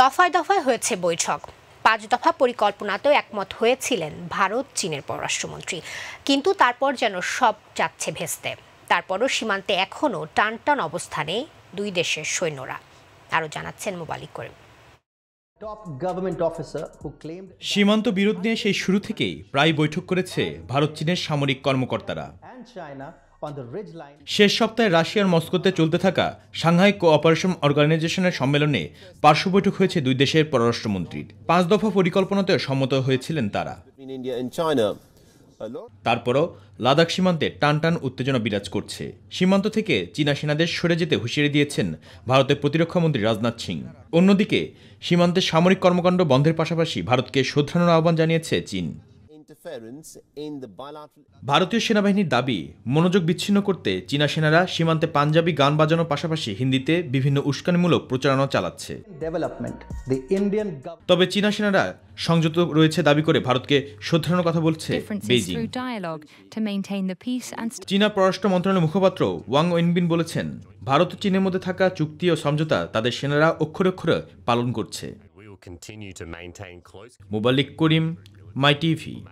দফায় দফায় হয়েছে বৈঠক পাঁচ দফা পরিকল্পনাতেও একমত হয়েছিলেন ভারত চীনের পররাষ্ট্রমন্ত্রী কিন্তু তারপর যেন সব যাচ্ছে ভেস্তে তারপরও সীমান্তে এখনও টান টান অবস্থানে দুই দেশের সৈন্যরা আরও জানাচ্ছেন মোবালিক করিম সীমান্ত বিরোধ নিয়ে সেই শুরু থেকেই প্রায় বৈঠক করেছে ভারত চীনের সামরিক কর্মকর্তারা শেষ সপ্তাহে রাশিয়ার মস্কোতে চলতে থাকা সাংহাই কোঅপারেশন অর্গানাইজেশনের সম্মেলনে পার্শ্ব বৈঠক হয়েছে দুই দেশের পররাষ্ট্রমন্ত্রীর পাঁচ দফা পরিকল্পনাতে সম্মত হয়েছিলেন তারা তারপরও লাদাখ সীমান্তে টান টান উত্তেজনা বিরাজ করছে সীমান্ত থেকে চীনা সেনাদের সরে যেতে হুঁশিয়ারি দিয়েছেন ভারতের প্রতিরক্ষামন্ত্রী রাজনাথ সিং অন্যদিকে সীমান্তে সামরিক কর্মকাণ্ড বন্ধের পাশাপাশি ভারতকে শোধরানোর আহ্বান জানিয়েছে চীন ভারতীয় সেনাবাহিনীর দাবি মনোযোগ বিচ্ছিন্ন করতে চীনা সেনারা সীমান্তে পাঞ্জাবি গান বাজানোর পাশাপাশি হিন্দিতে বিভিন্ন উস্কানিমূলক প্রচারণা চালাচ্ছে তবে চীনা সেনারা সংযত রয়েছে দাবি করে ভারতকে শোধরানোর কথা বলছে চীনা পররাষ্ট্র মন্ত্রণালয়ের মুখপাত্র ওয়াং ওয়েনবিন বলেছেন ভারত ও চীনের মধ্যে থাকা চুক্তি ও সমঝোতা তাদের সেনারা অক্ষরে অক্ষরে পালন করছে মোবাল্লিক করিম my TV.